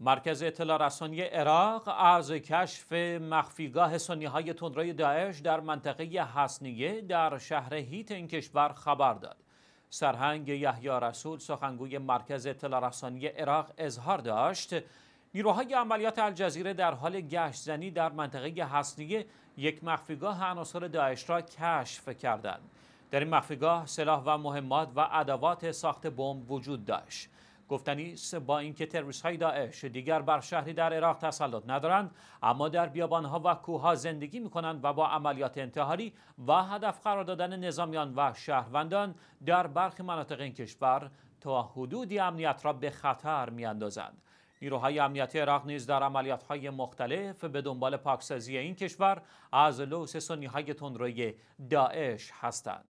مرکز اطلاع رسانی عراق از کشف مخفیگاه سنی های تندروی داعش در منطقه حسنیه در شهر هیت این کشور خبر داد. سرهنگ یحیی رسول سخنگوی مرکز اطلاع رسانی عراق اظهار داشت نیروهای عملیات الجزیره در حال گشتزنی در منطقه حسنیه یک مخفیگاه عناصر داعش را کشف کردند. در این مخفیگاه سلاح و مهمات و ادوات ساخت بمب وجود داشت. گفتنی با اینکه تروریست های داعش دیگر بر شهری در عراق تسلط ندارند اما در بیابان ها و کوه ها زندگی می کنند و با عملیات انتحاری و هدف قرار دادن نظامیان و شهروندان در برخی مناطق این کشور تا حدودی امنیت را به خطر می اندازند. نیروهای امنیتی عراق نیز در های مختلف به دنبال پاکسازی این کشور از لوس های تندروی داعش هستند.